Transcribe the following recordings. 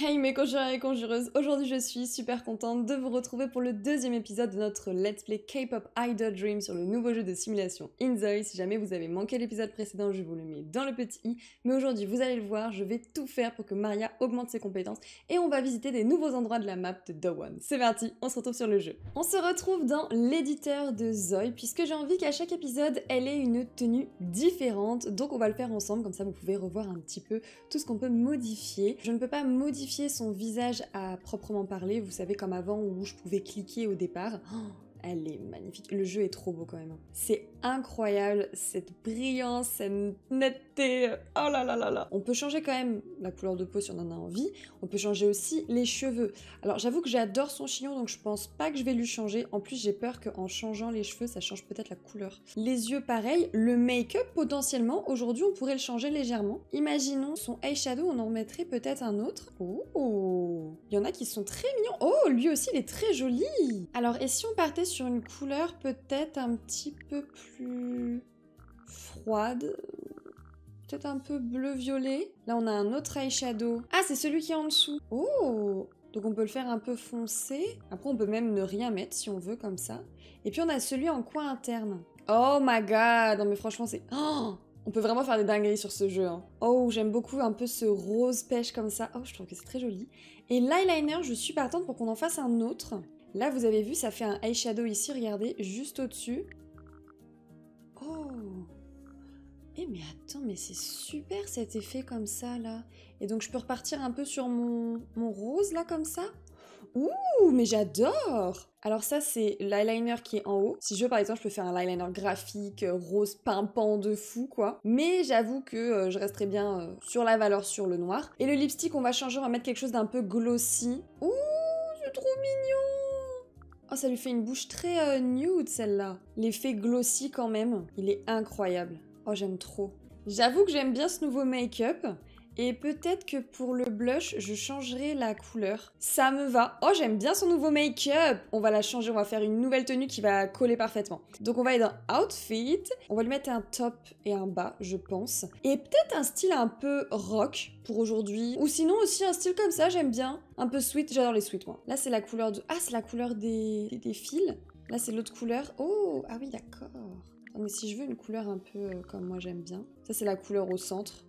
Hey mes conjureurs et conjureuses, aujourd'hui je suis super contente de vous retrouver pour le deuxième épisode de notre Let's Play K-Pop Idol Dream sur le nouveau jeu de simulation Inzoi. Si jamais vous avez manqué l'épisode précédent, je vous le mets dans le petit i. Mais aujourd'hui, vous allez le voir, je vais tout faire pour que Maria augmente ses compétences et on va visiter des nouveaux endroits de la map de One. C'est parti, on se retrouve sur le jeu. On se retrouve dans l'éditeur de Zoe puisque j'ai envie qu'à chaque épisode, elle ait une tenue différente. Donc on va le faire ensemble, comme ça vous pouvez revoir un petit peu tout ce qu'on peut modifier. Je ne peux pas modifier son visage à proprement parler, vous savez comme avant où je pouvais cliquer au départ. Oh, elle est magnifique, le jeu est trop beau quand même. C'est incroyable, cette brillance, cette netteté. Oh là là là là. On peut changer quand même la couleur de peau si on en a envie. On peut changer aussi les cheveux. Alors j'avoue que j'adore son chignon, donc je pense pas que je vais lui changer. En plus, j'ai peur qu'en changeant les cheveux, ça change peut-être la couleur. Les yeux, pareil. Le make-up, potentiellement, aujourd'hui, on pourrait le changer légèrement. Imaginons son eyeshadow, on en mettrait peut-être un autre. Oh Il y en a qui sont très mignons. Oh, lui aussi, il est très joli Alors, et si on partait sur une couleur peut-être un petit peu plus plus froide, peut-être un peu bleu-violet. Là, on a un autre eyeshadow. Ah, c'est celui qui est en dessous. Oh donc on peut le faire un peu foncé. Après, on peut même ne rien mettre si on veut, comme ça. Et puis, on a celui en coin interne. Oh my god Non mais franchement, c'est... Oh. on peut vraiment faire des dingueries sur ce jeu. Hein. Oh, j'aime beaucoup un peu ce rose pêche comme ça. Oh, je trouve que c'est très joli. Et l'eyeliner, je suis partante pour qu'on en fasse un autre. Là, vous avez vu, ça fait un eyeshadow ici, regardez, juste au-dessus. Oh Eh mais attends, mais c'est super cet effet comme ça là. Et donc je peux repartir un peu sur mon, mon rose là comme ça Ouh, mais j'adore Alors ça, c'est l'eyeliner qui est en haut. Si je veux, par exemple, je peux faire un eyeliner graphique, euh, rose pimpant de fou, quoi. Mais j'avoue que euh, je resterai bien euh, sur la valeur sur le noir. Et le lipstick, on va changer, on va mettre quelque chose d'un peu glossy. Ouh, c'est trop mignon Oh, ça lui fait une bouche très euh, nude celle-là. L'effet glossy quand même, il est incroyable. Oh, j'aime trop. J'avoue que j'aime bien ce nouveau make-up. Et peut-être que pour le blush, je changerai la couleur. Ça me va. Oh, j'aime bien son nouveau make-up. On va la changer, on va faire une nouvelle tenue qui va coller parfaitement. Donc on va aller dans Outfit. On va lui mettre un top et un bas, je pense. Et peut-être un style un peu rock pour aujourd'hui. Ou sinon aussi un style comme ça, j'aime bien. Un peu sweet, j'adore les sweet. moi. Là c'est la couleur de... Ah, c'est la couleur des fils. Là c'est l'autre couleur. Oh, ah oui d'accord. Mais si je veux une couleur un peu euh, comme moi j'aime bien. Ça c'est la couleur au centre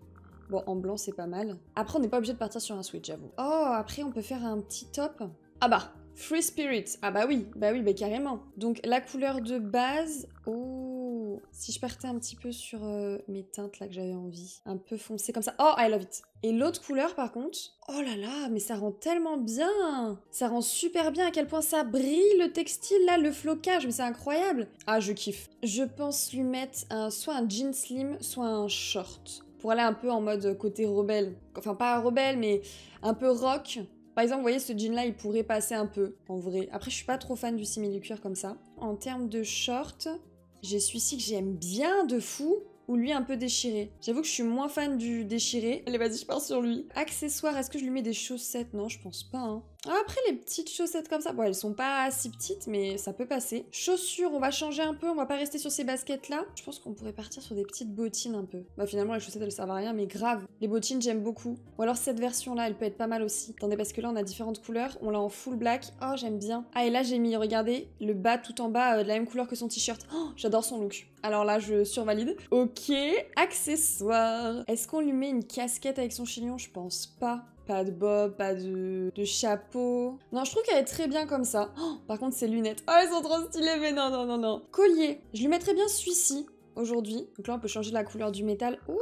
en blanc, c'est pas mal. Après, on n'est pas obligé de partir sur un switch, j'avoue. Oh, après, on peut faire un petit top. Ah bah, Free Spirit. Ah bah oui, bah oui, bah carrément. Donc, la couleur de base... Oh Si je partais un petit peu sur euh, mes teintes, là, que j'avais envie. Un peu foncé comme ça. Oh, I love it Et l'autre couleur, par contre... Oh là là, mais ça rend tellement bien Ça rend super bien à quel point ça brille, le textile, là, le flocage, mais c'est incroyable Ah, je kiffe Je pense lui mettre soit un jean slim, soit un short pour aller un peu en mode côté rebelle. Enfin, pas rebelle, mais un peu rock. Par exemple, vous voyez, ce jean-là, il pourrait passer un peu, en vrai. Après, je suis pas trop fan du simili-cuir comme ça. En termes de short, j'ai celui-ci que j'aime bien de fou, ou lui un peu déchiré. J'avoue que je suis moins fan du déchiré. Allez, vas-y, je pars sur lui. Accessoire, est-ce que je lui mets des chaussettes Non, je pense pas, hein. Après, les petites chaussettes comme ça, bon, elles sont pas si petites, mais ça peut passer. Chaussures, on va changer un peu, on va pas rester sur ces baskets-là. Je pense qu'on pourrait partir sur des petites bottines un peu. Bah, finalement, les chaussettes, elles servent à rien, mais grave. Les bottines, j'aime beaucoup. Ou alors, cette version-là, elle peut être pas mal aussi. Attendez, parce que là, on a différentes couleurs. On l'a en full black. Oh, j'aime bien. Ah, et là, j'ai mis, regardez, le bas tout en bas euh, de la même couleur que son t-shirt. Oh, j'adore son look. Alors là, je survalide. Ok, accessoires. Est-ce qu'on lui met une casquette avec son chignon Je pense pas. Pas de bob, pas de, chapeau. Non, je trouve qu'elle est très bien comme ça. Oh, par contre, ses lunettes. Oh, elles sont trop stylées, mais non, non, non, non. Collier. Je lui mettrais bien celui-ci aujourd'hui. Donc là, on peut changer la couleur du métal. Ouh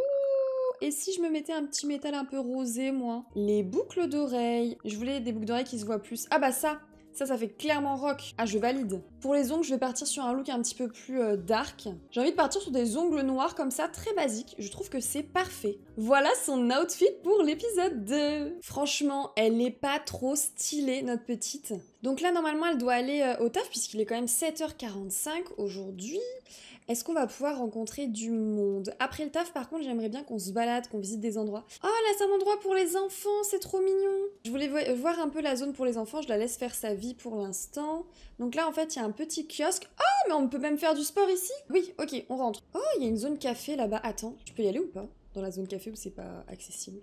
et si je me mettais un petit métal un peu rosé, moi Les boucles d'oreilles. Je voulais des boucles d'oreilles qui se voient plus. Ah bah ça ça, ça fait clairement rock. Ah, je valide. Pour les ongles, je vais partir sur un look un petit peu plus euh, dark. J'ai envie de partir sur des ongles noirs comme ça, très basiques. Je trouve que c'est parfait. Voilà son outfit pour l'épisode 2. Franchement, elle n'est pas trop stylée, notre petite. Donc là, normalement, elle doit aller euh, au taf puisqu'il est quand même 7h45 aujourd'hui. Est-ce qu'on va pouvoir rencontrer du monde Après le taf, par contre, j'aimerais bien qu'on se balade, qu'on visite des endroits. Oh là, c'est un endroit pour les enfants, c'est trop mignon Je voulais euh, voir un peu la zone pour les enfants, je la laisse faire sa vie pour l'instant. Donc là, en fait, il y a un petit kiosque. Oh, mais on peut même faire du sport ici Oui, ok, on rentre. Oh, il y a une zone café là-bas. Attends, je peux y aller ou pas Dans la zone café où c'est pas accessible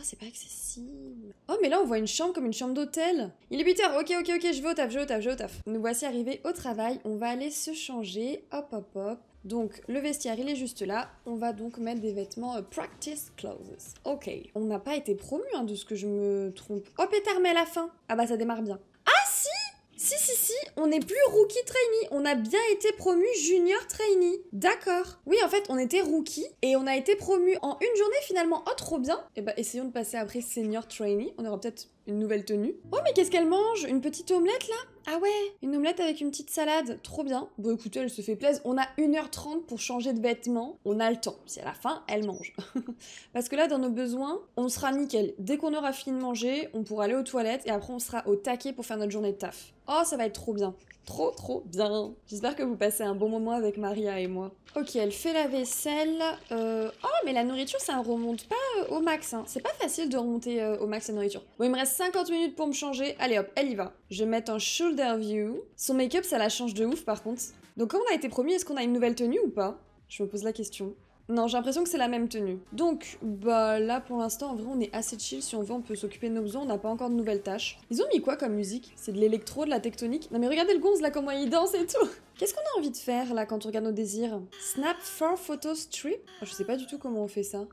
Oh, c'est pas accessible. Oh, mais là, on voit une chambre comme une chambre d'hôtel. Il est 8h. Ok, ok, ok, je vais au taf, je vais au taf, je vais au taf. Nous voici arrivés au travail. On va aller se changer. Hop, hop, hop. Donc le vestiaire il est juste là, on va donc mettre des vêtements euh, practice clothes. Ok, on n'a pas été promu hein, de ce que je me trompe. Oh pétard mais à la fin Ah bah ça démarre bien. Ah si Si si on n'est plus rookie trainee, on a bien été promu junior trainee. D'accord. Oui, en fait, on était rookie et on a été promu en une journée finalement. Oh, trop bien. Et eh bah, ben, essayons de passer après senior trainee. On aura peut-être une nouvelle tenue. Oh, mais qu'est-ce qu'elle mange Une petite omelette là Ah ouais, une omelette avec une petite salade. Trop bien. Bon, écoutez, elle se fait plaisir. On a 1h30 pour changer de vêtements. On a le temps. Si à la fin, elle mange. Parce que là, dans nos besoins, on sera nickel. Dès qu'on aura fini de manger, on pourra aller aux toilettes et après, on sera au taquet pour faire notre journée de taf. Oh, ça va être trop bien. Trop, trop bien. J'espère que vous passez un bon moment avec Maria et moi. Ok, elle fait la vaisselle. Euh, oh, mais la nourriture, ça remonte pas euh, au max. Hein. C'est pas facile de remonter euh, au max la nourriture. Bon, il me reste 50 minutes pour me changer. Allez hop, elle y va. Je vais mettre un shoulder view. Son make-up, ça la change de ouf par contre. Donc, comme on a été promis, est-ce qu'on a une nouvelle tenue ou pas Je me pose la question. Non, j'ai l'impression que c'est la même tenue. Donc, bah là pour l'instant, en vrai, on est assez chill. Si on veut, on peut s'occuper de nos besoins. On n'a pas encore de nouvelles tâches. Ils ont mis quoi comme musique C'est de l'électro, de la tectonique Non mais regardez le gonze là, comment il danse et tout Qu'est-ce qu'on a envie de faire là quand on regarde nos désirs Snap for photo strip Je sais pas du tout comment on fait ça.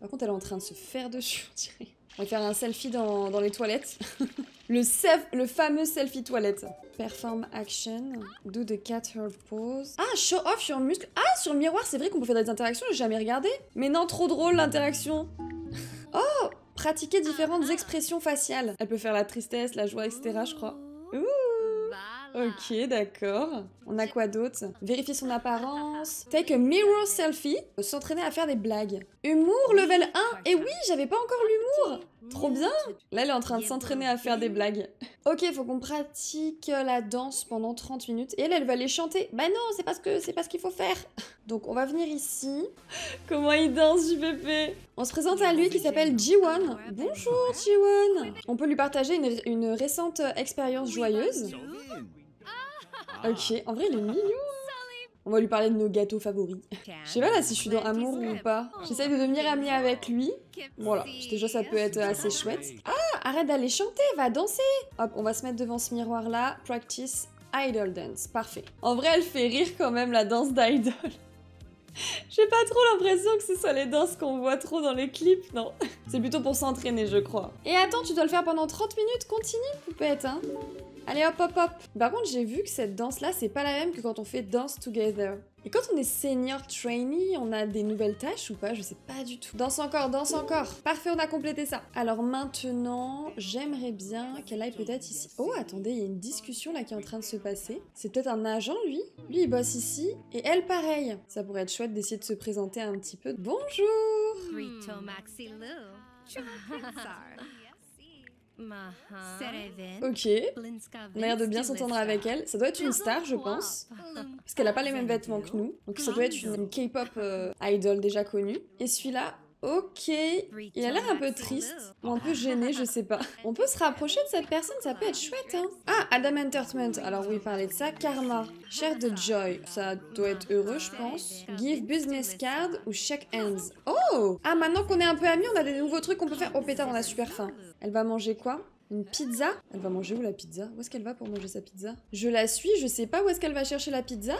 Par contre, elle est en train de se faire dessus, on dirait. On va faire un selfie dans, les toilettes. le, fameux selfie toilette. Perform action. Do the cat her pose. Ah, show off sur muscle. Ah, sur le miroir, c'est vrai qu'on peut faire des interactions, j'ai jamais regardé. Mais non, trop drôle l'interaction. oh Pratiquer différentes expressions faciales. Elle peut faire la tristesse, la joie, etc. je crois. Ok, d'accord. On a quoi d'autre Vérifier son apparence. Take a mirror selfie. S'entraîner à faire des blagues. Humour level 1 Et eh oui, j'avais pas encore l'humour Trop bien Là, elle est en train de s'entraîner à faire des blagues. Ok, faut qu'on pratique la danse pendant 30 minutes. Et elle, elle va aller chanter. Bah non, c'est pas ce que c'est qu'il faut faire. Donc on va venir ici. Comment il danse, JPP On se présente à lui qui s'appelle Jiwon. Bonjour Jiwon On peut lui partager une, une récente expérience joyeuse. Ok, en vrai il est mignon on va lui parler de nos gâteaux favoris. Je sais pas là si je suis dans amour ou pas. J'essaie de devenir amie avec lui. Voilà, déjà ça peut être assez chouette. Ah, arrête d'aller chanter, va danser Hop, on va se mettre devant ce miroir là. Practice idol dance, parfait. En vrai, elle fait rire quand même la danse d'idol. J'ai pas trop l'impression que ce soit les danses qu'on voit trop dans les clips, non. C'est plutôt pour s'entraîner, je crois. Et attends, tu dois le faire pendant 30 minutes, continue, poupette, hein. Allez hop hop hop Par contre j'ai vu que cette danse là c'est pas la même que quand on fait Dance Together. Et quand on est senior trainee, on a des nouvelles tâches ou pas Je sais pas du tout. Danse encore, danse encore Parfait, on a complété ça Alors maintenant, j'aimerais bien qu'elle aille peut-être ici. Oh, attendez, il y a une discussion là qui est en train de se passer. C'est peut-être un agent, lui Lui, il bosse ici, et elle, pareil Ça pourrait être chouette d'essayer de se présenter un petit peu. Bonjour Ok. On a l'air de bien s'entendre avec elle. Ça doit être une star, je pense. Parce qu'elle n'a pas les mêmes vêtements que nous. Donc ça doit être une K-pop euh, idol déjà connue. Et celui-là, Ok, il a l'air un peu triste, ou un peu gêné, je sais pas. On peut se rapprocher de cette personne, ça peut être chouette, hein Ah, Adam Entertainment, alors oui, parler de ça. Karma, Cher de Joy, ça doit être heureux, je pense. Give Business Card ou Shake Hands. Oh Ah, maintenant qu'on est un peu amis, on a des nouveaux trucs qu'on peut faire. Oh pétard, on a super faim. Elle va manger quoi une pizza Elle va manger où la pizza Où est-ce qu'elle va pour manger sa pizza Je la suis, je sais pas où est-ce qu'elle va chercher la pizza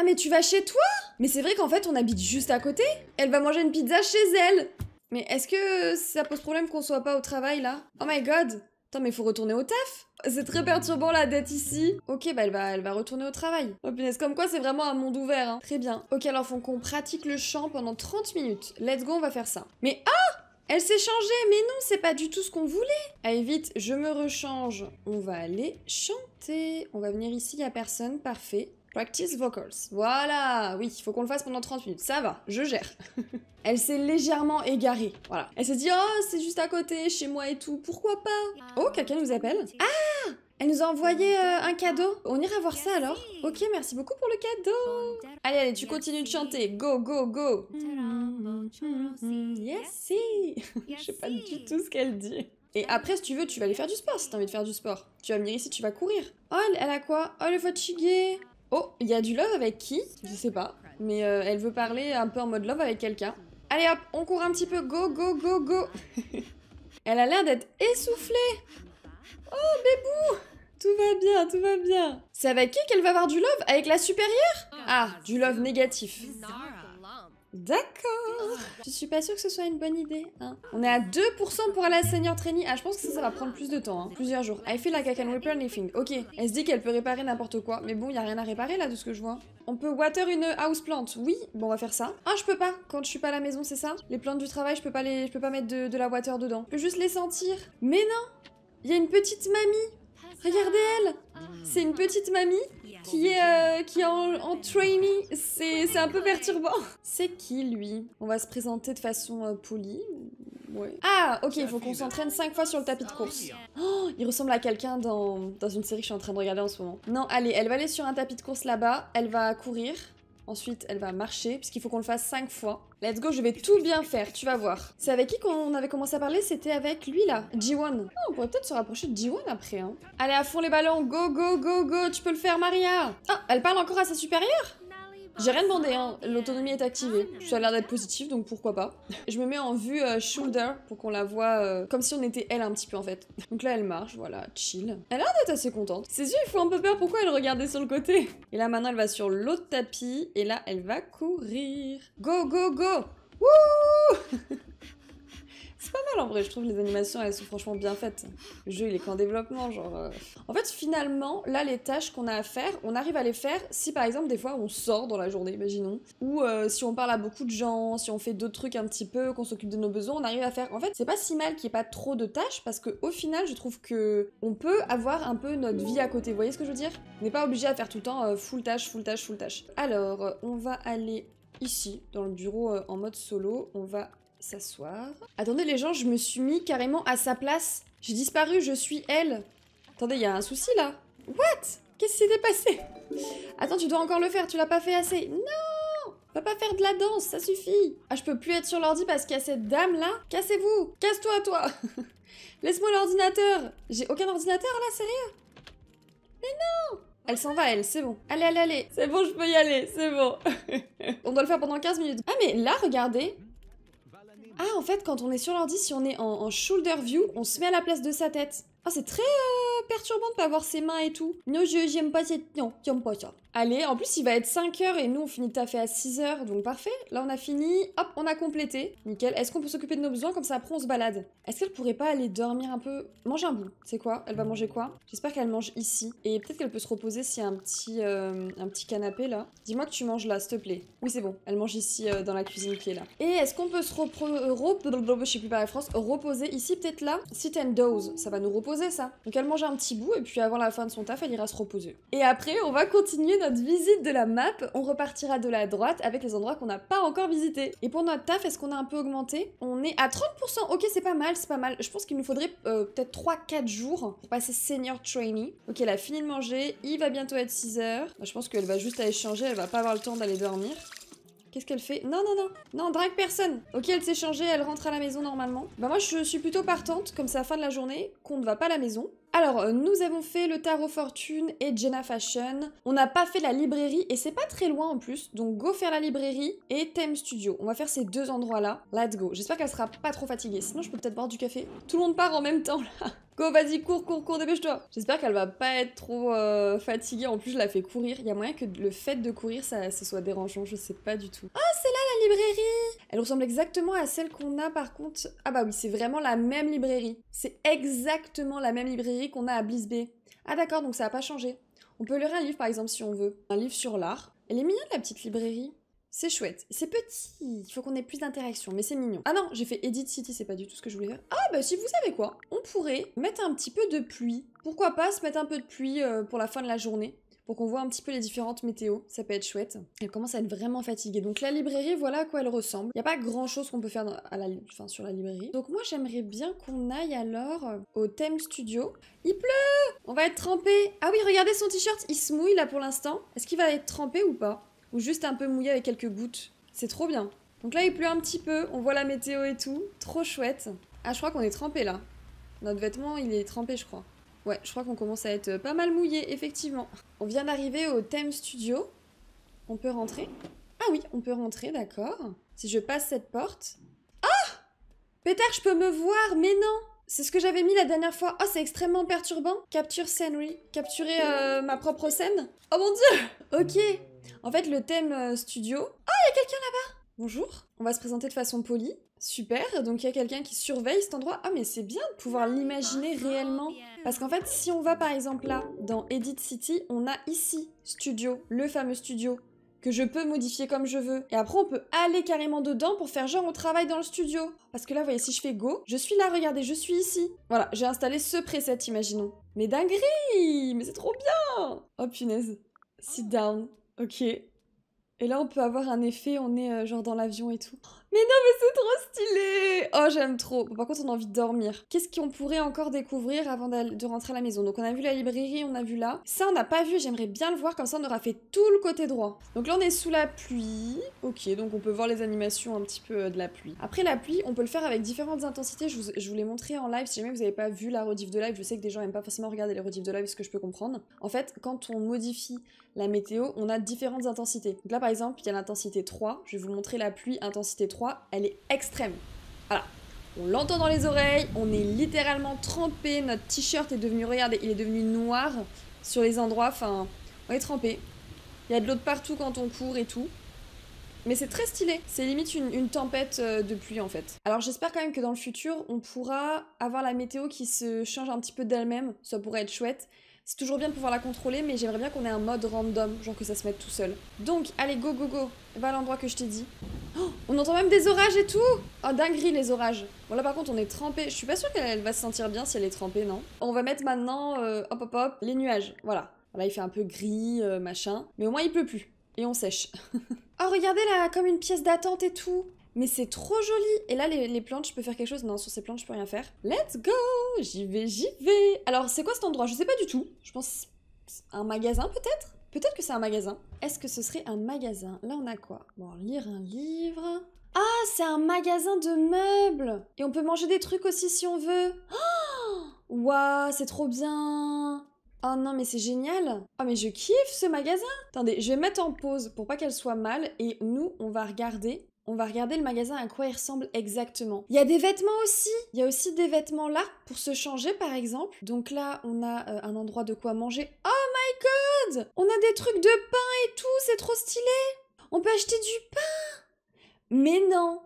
ah mais tu vas chez toi Mais c'est vrai qu'en fait on habite juste à côté Elle va manger une pizza chez elle Mais est-ce que ça pose problème qu'on soit pas au travail là Oh my god Attends mais il faut retourner au taf c'est très perturbant la dette ici. Ok, bah elle va, elle va retourner au travail. Oh punaise, comme quoi c'est vraiment un monde ouvert. Hein. Très bien. Ok, alors faut qu'on pratique le chant pendant 30 minutes. Let's go, on va faire ça. Mais ah Elle s'est changée Mais non, c'est pas du tout ce qu'on voulait Allez vite, je me rechange. On va aller chanter. On va venir ici, il a personne, parfait. Practice vocals. Voilà, oui, il faut qu'on le fasse pendant 30 minutes. Ça va, je gère. Elle s'est légèrement égarée. Voilà. Elle s'est dit, oh, c'est juste à côté, chez moi et tout. Pourquoi pas ah. Oh, quelqu'un nous appelle. Ah elle nous a envoyé euh, un cadeau. On ira voir ça alors. Ok, merci beaucoup pour le cadeau. Allez, allez, tu continues de chanter. Go, go, go. Yes, si Je sais pas du tout ce qu'elle dit. Et après, si tu veux, tu vas aller faire du sport si t'as envie de faire du sport. Tu vas venir ici, tu vas courir. Oh, elle, a quoi Oh, elle est fatiguée. Oh, il y a du love avec qui Je sais pas. Mais euh, elle veut parler un peu en mode love avec quelqu'un. Allez hop, on court un petit peu. Go, go, go, go. elle a l'air d'être essoufflée. Oh, bébou Tout va bien, tout va bien. C'est avec qui qu'elle va avoir du love Avec la supérieure Ah, du love négatif. D'accord. Ah. Je suis pas sûre que ce soit une bonne idée. Hein. On est à 2% pour aller à Seigneur Trainee. Ah, je pense que ça, va prendre plus de temps. Hein. Plusieurs jours. I ah, feel like I can repair anything. Ok, elle se dit qu'elle peut réparer n'importe quoi. Mais bon, y a rien à réparer là de ce que je vois. On peut water une house plant. Oui, bon, on va faire ça. Ah, je peux pas. Quand je suis pas à la maison, c'est ça Les plantes du travail, je peux pas les, je peux pas mettre de, de la water dedans. Je peux juste les sentir. Mais non il y a une petite mamie Regardez elle C'est une petite mamie qui est, euh, qui en, training. trainee. C'est un peu perturbant. C'est qui, lui On va se présenter de façon euh, polie. Ah, ok, il faut qu'on s'entraîne cinq fois sur le tapis de course. Oh, il ressemble à quelqu'un dans, dans une série que je suis en train de regarder en ce moment. Non, allez, elle va aller sur un tapis de course là-bas. Elle va courir. Ensuite, elle va marcher, puisqu'il faut qu'on le fasse 5 fois. Let's go, je vais tout bien faire, tu vas voir. C'est avec qui qu'on avait commencé à parler C'était avec lui, là, Jiwon. Ah, on pourrait peut-être se rapprocher de g après, hein. Allez, à fond les ballons, go, go, go, go, tu peux le faire, Maria Oh, elle parle encore à sa supérieure j'ai rien demandé, hein. l'autonomie est activée. Ça a l'air d'être positif, donc pourquoi pas. Je me mets en vue euh, shoulder pour qu'on la voit euh, comme si on était elle un petit peu en fait. Donc là, elle marche, voilà, chill. Elle a l'air d'être assez contente. Ses yeux, il faut un peu peur, pourquoi elle regardait sur le côté Et là, maintenant, elle va sur l'autre tapis, et là, elle va courir. Go, go, go Wouh pas mal en vrai, je trouve les animations elles sont franchement bien faites. Le jeu il est qu'en développement, genre. Euh. En fait, finalement, là les tâches qu'on a à faire, on arrive à les faire si par exemple des fois on sort dans la journée, imaginons, ou euh, si on parle à beaucoup de gens, si on fait d'autres trucs un petit peu, qu'on s'occupe de nos besoins, on arrive à faire. En fait, c'est pas si mal qu'il n'y ait pas trop de tâches parce que au final, je trouve que on peut avoir un peu notre vie à côté. Vous voyez ce que je veux dire On n'est pas obligé à faire tout le temps euh, full tâche, full tâche, full tâche. Alors, on va aller ici, dans le bureau en mode solo, on va s'asseoir. Attendez les gens, je me suis mis carrément à sa place. J'ai disparu, je suis elle. Attendez, il y a un souci là. What Qu'est-ce qui s'est passé Attends, tu dois encore le faire, tu l'as pas fait assez. Non Va pas faire de la danse, ça suffit. Ah, je peux plus être sur l'ordi parce qu'il y a cette dame là. Cassez-vous Casse-toi, toi, toi. Laisse-moi l'ordinateur J'ai aucun ordinateur là, sérieux Mais non elle s'en va, elle, c'est bon. Allez, allez, allez. C'est bon, je peux y aller, c'est bon. On doit le faire pendant 15 minutes. Ah, mais là, regardez. Ah, en fait, quand on est sur l'ordi, si on est en, en shoulder view, on se met à la place de sa tête. Ah, c'est très euh, perturbant de pas avoir ses mains et tout. Non, j'aime pas cette... Non, j'aime pas ça. Allez, en plus, il va être 5h et nous, on finit de à à 6h, donc parfait. Là, on a fini. Hop, on a complété. Nickel. Est-ce qu'on peut s'occuper de nos besoins comme ça après, on se balade Est-ce qu'elle pourrait pas aller dormir un peu Manger un bout. C'est quoi Elle va manger quoi J'espère qu'elle mange ici. Et peut-être qu'elle peut se reposer s'il y a un petit, euh, un petit canapé, là. Dis-moi que tu manges là, s'il te plaît. Oui, c'est bon. Elle mange ici, euh, dans la cuisine qui est là. Et est-ce qu'on peut se reposer Je sais plus France. Reposer ici, peut-être là Sit and doze. Ça va nous reposer ça. Donc elle mange un petit bout et puis avant la fin de son taf, elle ira se reposer. Et après, on va continuer notre visite de la map. On repartira de la droite avec les endroits qu'on n'a pas encore visités. Et pour notre taf, est-ce qu'on a un peu augmenté On est à 30%. Ok, c'est pas mal, c'est pas mal. Je pense qu'il nous faudrait euh, peut-être 3-4 jours pour passer senior trainee. Ok, elle a fini de manger. Il va bientôt être 6 h bah, Je pense qu'elle va juste aller changer. Elle va pas avoir le temps d'aller dormir quest qu'elle fait Non, non, non. Non, drague personne. Ok, elle s'est changée, elle rentre à la maison normalement. Bah moi, je suis plutôt partante, comme c'est la fin de la journée, qu'on ne va pas à la maison. Alors, euh, nous avons fait le Tarot Fortune et Jenna Fashion. On n'a pas fait la librairie et c'est pas très loin en plus. Donc, go faire la librairie et Thème Studio. On va faire ces deux endroits-là. Let's go. J'espère qu'elle sera pas trop fatiguée. Sinon, je peux peut-être boire du café. Tout le monde part en même temps là. Go, vas-y, cours, cours, cours, dépêche-toi. J'espère qu'elle va pas être trop euh, fatiguée. En plus, je la fais courir. Il y a moyen que le fait de courir, ça, soit dérangeant. Je sais pas du tout. Ah, oh, c'est là la librairie Elle ressemble exactement à celle qu'on a par contre. Ah bah oui, c'est vraiment la même librairie. C'est exactement la même librairie qu'on a à b Ah d'accord, donc ça a pas changé. On peut lire un livre par exemple si on veut. Un livre sur l'art. Elle est mignonne la petite librairie. C'est chouette. C'est petit. Il faut qu'on ait plus d'interactions, mais c'est mignon. Ah non, j'ai fait Edit City, c'est pas du tout ce que je voulais faire. Ah bah si vous savez quoi, on pourrait mettre un petit peu de pluie. Pourquoi pas se mettre un peu de pluie euh, pour la fin de la journée pour qu'on voit un petit peu les différentes météos, ça peut être chouette. Elle commence à être vraiment fatiguée. Donc la librairie, voilà à quoi elle ressemble. Il n'y a pas grand chose qu'on peut faire à la, sur la librairie. Donc moi j'aimerais bien qu'on aille alors euh, au thème studio. Il pleut On va être trempé Ah oui, regardez son t-shirt, il se mouille là pour l'instant. Est-ce qu'il va être trempé ou pas ou juste un peu mouillé avec quelques gouttes. C'est trop bien. Donc là, il pleut un petit peu, on voit la météo et tout. Trop chouette. Ah, je crois qu'on est trempé là. Notre vêtement, il est trempé, je crois. Ouais, je crois qu'on commence à être pas mal mouillé, effectivement. On vient d'arriver au Thème Studio. On peut rentrer Ah oui, on peut rentrer, d'accord. Si je passe cette porte... Ah Pétard, je peux me voir, mais non C'est ce que j'avais mis la dernière fois. Oh, c'est extrêmement perturbant. Capture scenery. Capturer euh, ma propre scène Oh mon dieu Ok en fait, le thème euh, studio. Ah, il y a quelqu'un là-bas Bonjour, on va se présenter de façon polie. Super, donc il y a quelqu'un qui surveille cet endroit. Ah mais c'est bien de pouvoir l'imaginer réellement. Parce qu'en fait, si on va par exemple là, dans Edit City, on a ici Studio, le fameux studio, que je peux modifier comme je veux. Et après, on peut aller carrément dedans pour faire genre on travaille dans le studio. Parce que là, vous voyez, si je fais Go, je suis là, regardez, je suis ici. Voilà, j'ai installé ce preset, imaginons. Mais dinguerie Mais c'est trop bien Oh punaise Sit down. Ok. Et là, on peut avoir un effet, on est euh, genre dans l'avion et tout. Mais non, mais c'est trop stylé j'aime trop. Par contre, on a envie de dormir. Qu'est-ce qu'on pourrait encore découvrir avant de rentrer à la maison Donc, on a vu la librairie, on a vu là. Ça, on n'a pas vu. J'aimerais bien le voir. Comme ça, on aura fait tout le côté droit. Donc là, on est sous la pluie. Ok, donc on peut voir les animations un petit peu euh, de la pluie. Après la pluie, on peut le faire avec différentes intensités. Je vous, je vous l'ai montré en live. Si jamais vous n'avez pas vu la rediff de live, je sais que des gens n'aiment pas forcément regarder les rediffs de live, ce que je peux comprendre. En fait, quand on modifie la météo, on a différentes intensités. Donc là, par exemple, il y a l'intensité 3. Je vais vous montrer la pluie, intensité 3. Elle est extrême. Voilà on l'entend dans les oreilles, on est littéralement trempé, notre t-shirt est devenu, regardez, il est devenu noir sur les endroits, enfin, on est trempé. Il y a de l'eau de partout quand on court et tout. Mais c'est très stylé, c'est limite une, une, tempête euh, de pluie en fait. Alors j'espère quand même que dans le futur, on pourra avoir la météo qui se change un petit peu d'elle-même, ça pourrait être chouette. C'est toujours bien de pouvoir la contrôler, mais j'aimerais bien qu'on ait un mode random, genre que ça se mette tout seul. Donc, allez, go, go, go. Va à l'endroit que je t'ai dit. Oh, on entend même des orages et tout Oh, dinguerie, les orages. Bon, là, par contre, on est trempé. Je suis pas sûre qu'elle va se sentir bien si elle est trempée, non On va mettre maintenant, euh, hop, hop, hop, les nuages. Voilà. Là, il fait un peu gris, euh, machin. Mais au moins, il pleut plus. Et on sèche. oh, regardez, là, comme une pièce d'attente et tout mais c'est trop joli. Et là, les, plantes, je peux faire quelque chose. Non, sur ces plantes, je peux rien faire. Let's go J'y vais, j'y vais. Alors, c'est quoi cet endroit Je sais pas du tout. Je pense un magasin peut-être Peut-être que c'est un magasin. Est-ce que ce serait un magasin Là, on a quoi Bon, lire un livre. Ah, c'est un magasin de meubles Et on peut manger des trucs aussi si on veut. Oh! Waouh, c'est trop bien Oh non, mais c'est génial Oh mais je kiffe ce magasin Attendez, je vais mettre en pause pour pas qu'elle soit mal et nous, on va regarder. On va regarder le magasin à quoi il ressemble exactement. Il y a des vêtements aussi Il y a aussi des vêtements là pour se changer par exemple. Donc là, on a euh, un endroit de quoi manger. Oh my god On a des trucs de pain et tout, c'est trop stylé On peut acheter du pain Mais non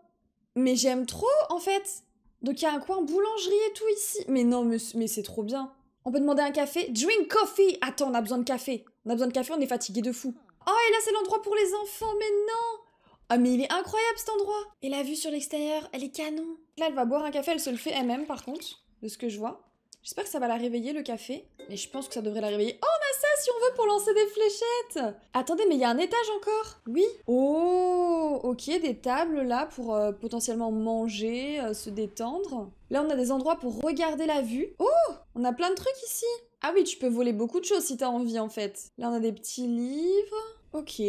Mais j'aime trop en fait Donc il y a un coin boulangerie et tout ici. Mais non, mais c'est trop bien on peut demander un café Drink coffee Attends, on a besoin de café. On a besoin de café, on est fatigué de fou. Oh, et là, c'est l'endroit pour les enfants, mais non Ah, mais il est incroyable cet endroit Et la vue sur l'extérieur, elle est canon Là, elle va boire un café, elle se le fait elle-même, par contre, de ce que je vois. J'espère que ça va la réveiller, le café. Mais je pense que ça devrait la réveiller. Oh, on a ça si on veut pour lancer des fléchettes Attendez, mais il y a un étage encore Oui Oh Ok, des tables, là, pour euh, potentiellement manger, euh, se détendre. Là, on a des endroits pour regarder la vue. Oh on a plein de trucs ici. Ah oui, tu peux voler beaucoup de choses si t'as envie en fait. Là, on a des petits livres. Ok.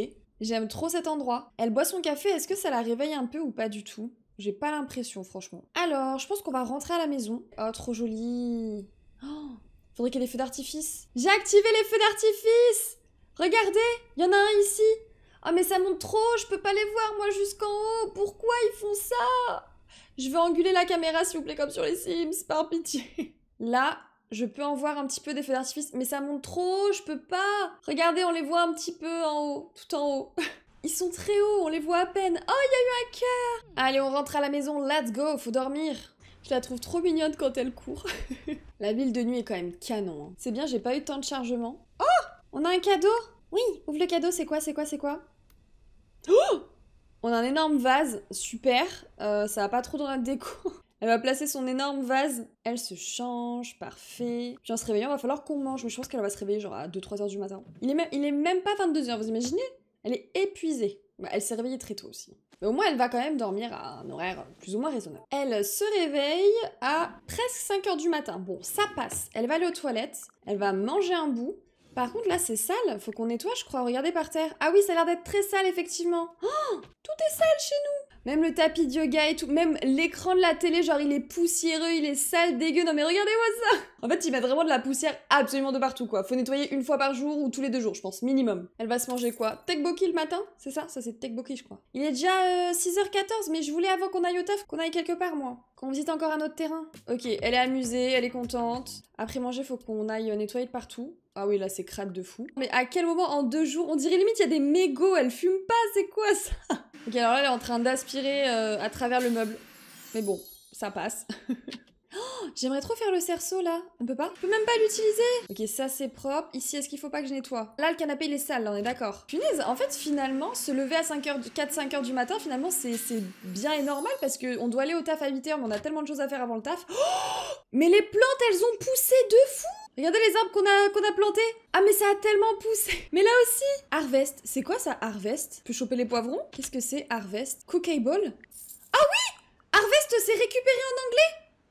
J'aime trop cet endroit. Elle boit son café, est-ce que ça la réveille un peu ou pas du tout J'ai pas l'impression, franchement. Alors, je pense qu'on va rentrer à la maison. Oh, trop joli. Oh, faudrait qu'il y ait des feux d'artifice. J'ai activé les feux d'artifice Regardez, il y en a un ici. Oh, mais ça monte trop, je peux pas les voir, moi, jusqu'en haut. Pourquoi ils font ça Je vais enguler la caméra, s'il vous plaît, comme sur les Sims, par pitié. Là, je peux en voir un petit peu des feux d'artifice, mais ça monte trop haut, je peux pas Regardez, on les voit un petit peu en haut, tout en haut. Ils sont très hauts, on les voit à peine. Oh, il y a eu un cœur Allez, on rentre à la maison, let's go, faut dormir je la trouve trop mignonne quand elle court. la ville de nuit est quand même canon. Hein. C'est bien, j'ai pas eu tant de chargement. Oh On a un cadeau Oui, ouvre le cadeau, c'est quoi, c'est quoi, c'est quoi Oh on a un énorme vase, super. Euh, ça va pas trop dans la déco. Elle va placer son énorme vase. Elle se change, parfait. Puis en se réveillant, va falloir qu'on mange. Mais je pense qu'elle va se réveiller genre à 2-3 heures du matin. Il est, même, il est même pas 22 heures, vous imaginez Elle est épuisée. Bah, elle s'est réveillée très tôt aussi. Mais au moins, elle va quand même dormir à un horaire plus ou moins raisonnable. Elle se réveille à presque 5 heures du matin. Bon, ça passe. Elle va aller aux toilettes, elle va manger un bout. Par contre, là, c'est sale. Faut qu'on nettoie, je crois. Regardez par terre. Ah oui, ça a l'air d'être très sale, effectivement. Oh, tout est sale chez nous même le tapis de yoga et tout, même l'écran de la télé, genre il est poussiéreux, il est sale, dégueu. Non mais regardez-moi ça En fait, il met vraiment de la poussière absolument de partout quoi. Faut nettoyer une fois par jour ou tous les deux jours, je pense, minimum. Elle va se manger quoi Tekboki le matin C'est ça Ça c'est Tekboki, je crois. Il est déjà 6h14, euh, mais je voulais avant qu'on aille au taf, qu'on aille quelque part moi. Qu'on visite encore un autre terrain. Ok, elle est amusée, elle est contente. Après manger, faut qu'on aille euh, nettoyer de partout. Ah oui, là, c'est crade de fou. Mais à quel moment, en deux jours, on dirait limite, il y a des mégots, elle fume pas, c'est quoi ça Ok, alors là, elle est en train d'aspirer euh, à travers le meuble. Mais bon, ça passe. Oh, j'aimerais trop faire le cerceau là. On peut pas On peut même pas l'utiliser. Ok, ça c'est propre. Ici, est-ce qu'il faut pas que je nettoie Là, le canapé il est sale, on est d'accord. Punaise, en fait, finalement, se lever à 4-5 heures du matin, finalement, c'est bien et normal parce qu'on doit aller au taf à 8 heures, mais on a tellement de choses à faire avant le taf. mais les plantes, elles ont poussé de fou Regardez les arbres qu'on a, qu'on a plantés Ah mais ça a tellement poussé Mais là aussi Harvest, c'est quoi ça Harvest Je peux choper les poivrons Qu'est-ce que c'est Harvest Cookable Ah oui Harvest c'est récupéré en anglais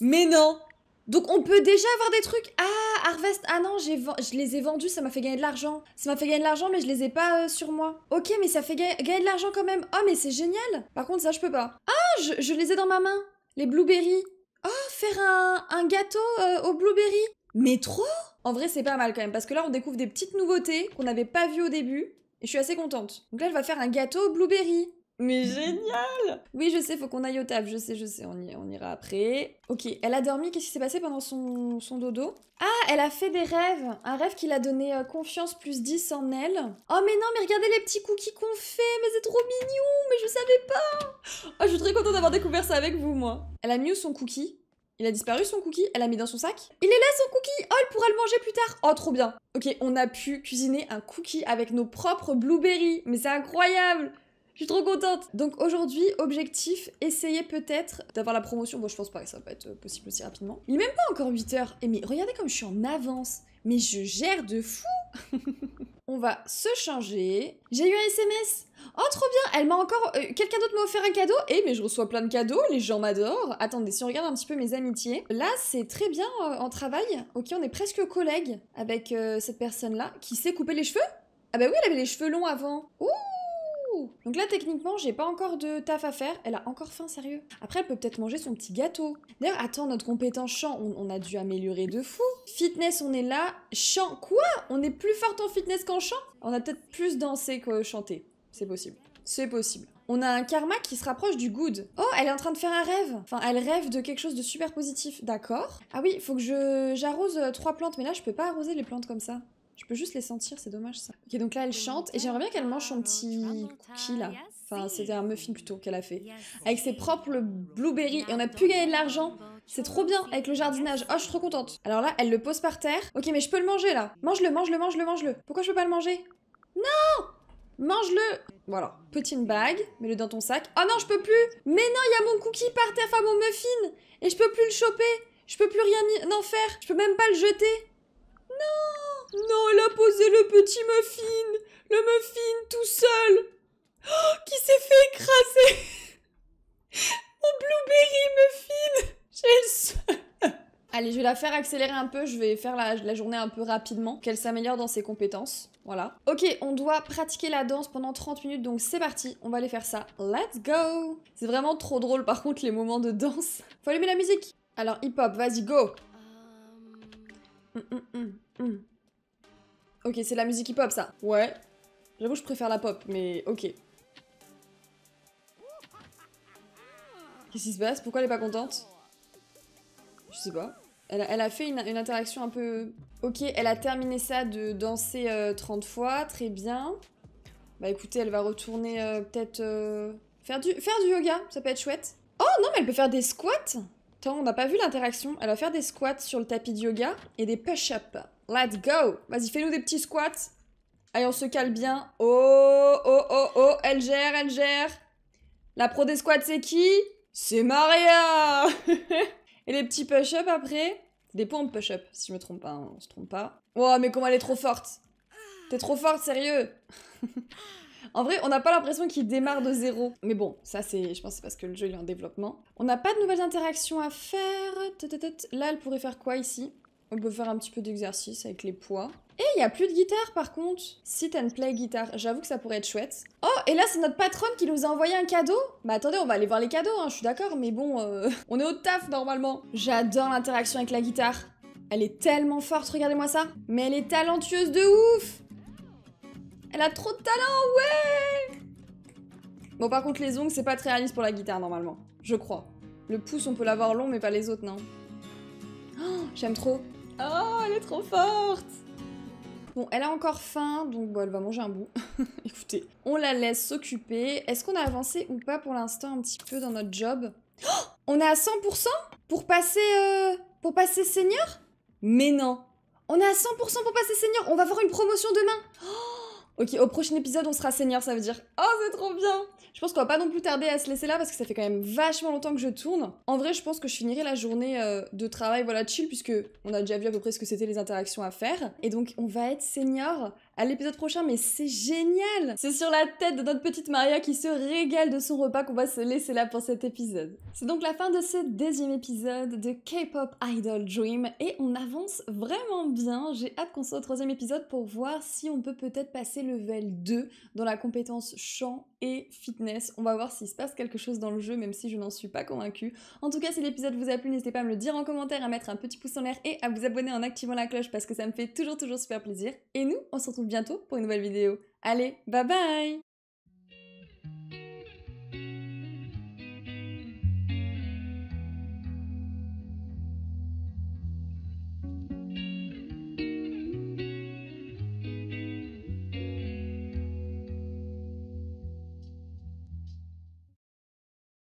Mais non Donc on peut déjà avoir des trucs... Ah Harvest, ah non, je les ai vendus, ça m'a fait gagner de l'argent. Ça m'a fait gagner de l'argent, mais je les ai pas euh, sur moi. Ok, mais ça fait gagner de l'argent quand même. Oh, mais c'est génial Par contre, ça, je peux pas. Ah, je, les ai dans ma main Les blueberries Oh, faire un, un gâteau euh, aux blueberries mais trop En vrai, c'est pas mal quand même, parce que là, on découvre des petites nouveautés qu'on n'avait pas vues au début, et je suis assez contente. Donc là, je vais faire un gâteau blueberry. Mais génial Oui, je sais, faut qu'on aille au taf, je sais, je sais, on, y, on ira après. Ok, elle a dormi, qu'est-ce qui s'est passé pendant son, son dodo Ah, elle a fait des rêves Un rêve qui l'a donné euh, confiance plus 10 en elle. Oh mais non, mais regardez les petits cookies qu'on fait, mais c'est trop mignon, mais je savais pas oh, je suis très contente d'avoir découvert ça avec vous, moi. Elle a mis son cookie il a disparu son cookie Elle l'a mis dans son sac Il est là son cookie Oh, elle pourra le manger plus tard Oh, trop bien Ok, on a pu cuisiner un cookie avec nos propres blueberries. Mais c'est incroyable je suis trop contente Donc aujourd'hui, objectif, essayer peut-être d'avoir la promotion. Bon, je pense pas que ça va être euh, possible aussi rapidement. Il est même pas encore 8 heures. Et eh, mais regardez comme je suis en avance. Mais je gère de fou On va se changer. J'ai eu un SMS Oh, trop bien Elle m'a encore... Euh, quelqu'un d'autre m'a offert un cadeau Eh, mais je reçois plein de cadeaux, les gens m'adorent. Attendez, si on regarde un petit peu mes amitiés. Là, c'est très bien euh, en travail. Ok, on est presque collègues avec euh, cette personne-là qui sait couper les cheveux. Ah bah oui, elle avait les cheveux longs avant. Ouh donc là, techniquement, j'ai pas encore de taf à faire. Elle a encore faim, sérieux. Après, elle peut peut-être manger son petit gâteau. D'ailleurs, attends, notre compétence chant, on, a dû améliorer de fou. Fitness, on est là. Chant, quoi On est plus forte en fitness qu'en chant On a peut-être plus dansé que chanté. C'est possible. C'est possible. On a un karma qui se rapproche du good. Oh, elle est en train de faire un rêve. Enfin, elle rêve de quelque chose de super positif. D'accord. Ah oui, faut que j'arrose euh, trois plantes, mais là je peux pas arroser les plantes comme ça. Je peux juste les sentir, c'est dommage ça. Ok, donc là elle chante et j'aimerais bien qu'elle mange son petit cookie là. Enfin, c'était un muffin plutôt qu'elle a fait. Avec ses propres blueberries et on a pu gagner de l'argent. C'est trop bien avec le jardinage. Oh, je suis trop contente. Alors là, elle le pose par terre. Ok, mais je peux le manger là. Mange-le, mange-le, mange-le, mange-le. Pourquoi je peux pas le manger Non Mange-le Voilà. Petite bague, mets-le dans ton sac. Oh non, je peux plus Mais non, il y a mon cookie par terre, enfin mon muffin Et je peux plus le choper Je peux plus rien en faire Je peux même pas le jeter Non non, elle a posé le petit muffin Le muffin tout seul oh, Qui s'est fait écraser Mon blueberry muffin J'ai le Allez, je vais la faire accélérer un peu, je vais faire la, journée un peu rapidement, qu'elle s'améliore dans ses compétences. Voilà. Ok, on doit pratiquer la danse pendant 30 minutes, donc c'est parti, on va aller faire ça. Let's go C'est vraiment trop drôle par contre les moments de danse. Faut allumer la musique Alors hip-hop, vas-y, go um, mm, mm, mm, Ok, c'est la musique hip-hop, ça. Ouais. J'avoue, je préfère la pop, mais ok. Qu'est-ce qui se passe Pourquoi elle est pas contente Je sais pas. Elle a, fait une, interaction un peu... Ok, elle a terminé ça de danser 30 euh, fois, très bien. Bah écoutez, elle va retourner euh, peut-être... Euh, faire, du, faire du yoga, ça peut être chouette. Oh non, mais elle peut faire des squats Attends, on n'a pas vu l'interaction. Elle va faire des squats sur le tapis de yoga et des push-ups. Let's go Vas-y, fais-nous des petits squats. Allez, on se cale bien. Oh, oh, oh, oh, elle gère, elle gère. La pro des squats, c'est qui C'est Maria Et les petits push-up après Des pompes push-up, si je me trompe pas, hein. on se trompe pas. Oh, mais comment elle est trop forte T'es trop forte, sérieux En vrai, on n'a pas l'impression qu'il démarre de zéro. Mais bon, ça c'est, je pense, c'est parce que le jeu il est en développement. On n'a pas de nouvelles interactions à faire. Là, elle pourrait faire quoi ici on peut faire un petit peu d'exercice avec les poids. Et il n'y a plus de guitare par contre Sit and play guitare, j'avoue que ça pourrait être chouette. Oh, et là c'est notre patronne qui nous a envoyé un cadeau Bah attendez, on va aller voir les cadeaux, hein, je suis d'accord, mais bon, euh, on est au taf normalement. J'adore l'interaction avec la guitare. Elle est tellement forte, regardez-moi ça Mais elle est talentueuse de ouf Elle a trop de talent, ouais Bon par contre les ongles, c'est pas très réaliste pour la guitare normalement, je crois. Le pouce, on peut l'avoir long, mais pas les autres, non. Oh, j'aime trop Oh, elle est trop forte Bon, elle a encore faim, donc bon, elle va manger un bout. Écoutez, on la laisse s'occuper. Est-ce qu'on a avancé ou pas pour l'instant un petit peu dans notre job oh, On est à 100% pour passer, euh, pour passer senior Mais non On est à 100% pour passer senior On va avoir une promotion demain oh, Ok, au prochain épisode, on sera senior, ça veut dire... Oh, c'est trop bien je pense qu'on va pas non plus tarder à se laisser là parce que ça fait quand même vachement longtemps que je tourne. En vrai, je pense que je finirai la journée euh, de travail, voilà, chill, puisque on a déjà vu à peu près ce que c'était les interactions à faire. Et donc, on va être senior à l'épisode prochain, mais c'est génial C'est sur la tête de notre petite Maria qui se régale de son repas qu'on va se laisser là pour cet épisode. C'est donc la fin de ce deuxième épisode de K-Pop Idol Dream et on avance vraiment bien. J'ai hâte qu'on soit au troisième épisode pour voir si on peut peut-être passer level 2 dans la compétence chant et fitness. On va voir s'il se passe quelque chose dans le jeu, même si je n'en suis pas convaincue. En tout cas, si l'épisode vous a plu, n'hésitez pas à me le dire en commentaire, à mettre un petit pouce en l'air et à vous abonner en activant la cloche parce que ça me fait toujours toujours super plaisir. Et nous, on se retrouve bientôt pour une nouvelle vidéo. Allez, bye bye